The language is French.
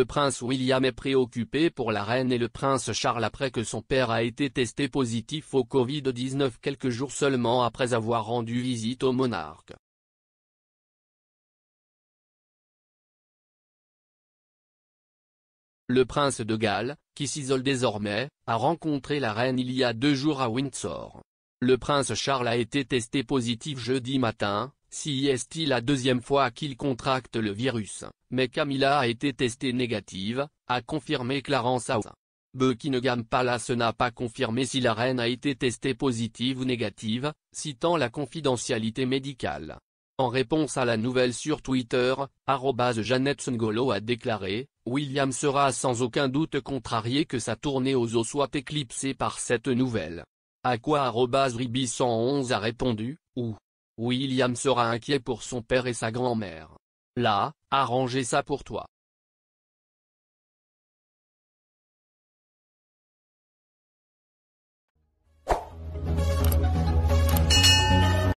Le prince William est préoccupé pour la reine et le prince Charles après que son père a été testé positif au Covid-19 quelques jours seulement après avoir rendu visite au monarque. Le prince de Galles, qui s'isole désormais, a rencontré la reine il y a deux jours à Windsor. Le prince Charles a été testé positif jeudi matin, si est-il la deuxième fois qu'il contracte le virus, mais Camilla a été testée négative, a confirmé Clarence House. Buckingham Palace n'a pas confirmé si la reine a été testée positive ou négative, citant la confidentialité médicale. En réponse à la nouvelle sur Twitter, Janet Sengolo a déclaré, William sera sans aucun doute contrarié que sa tournée aux eaux soit éclipsée par cette nouvelle. A quoi ribi 111 a répondu, ou, William sera inquiet pour son père et sa grand-mère. Là, arrangez ça pour toi.